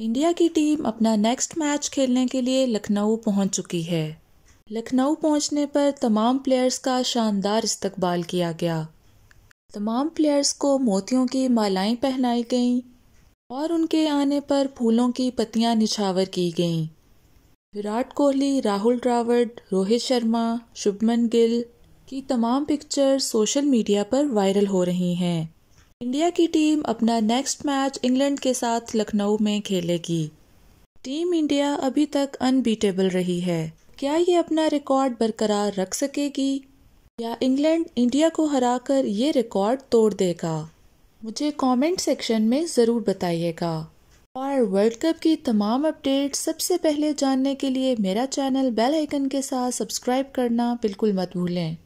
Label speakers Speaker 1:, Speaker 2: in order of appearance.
Speaker 1: India की team अपना next match खेलने के लिए लखनऊ पहुंच चुकी है लखनऊ पहुंचने पर तमाम प्लेयर्स का शानदार इस्तकबाल किया गया तमाम प्लेयर्स को मोतियों की मालाएं पहनाई गईं और उनके आने पर फूलों की पत्तियां निछावर की गईं विराट कोहली राहुल द्रावड़ रोहित शर्मा शुभमन गिल की तमाम पिक्चर सोशल मीडिया पर वायरल हो रही हैं इंडिया की टीम अपना नेक्स्ट मैच इंग्लैंड के साथ लखनऊ में खेलेगी टीम इंडिया अभी तक अनबीटेबल रही है क्या ये अपना रिकॉर्ड बरकरार रख सकेगी या इंग्लैंड इंडिया को हराकर ये रिकॉर्ड तोड़ देगा मुझे कमेंट सेक्शन में ज़रूर बताइएगा और वर्ल्ड कप की तमाम अपडेट सबसे पहले जानने के लिए मेरा चैनल बेल आइकन के साथ सब्सक्राइब करना बिल्कुल मत भूलें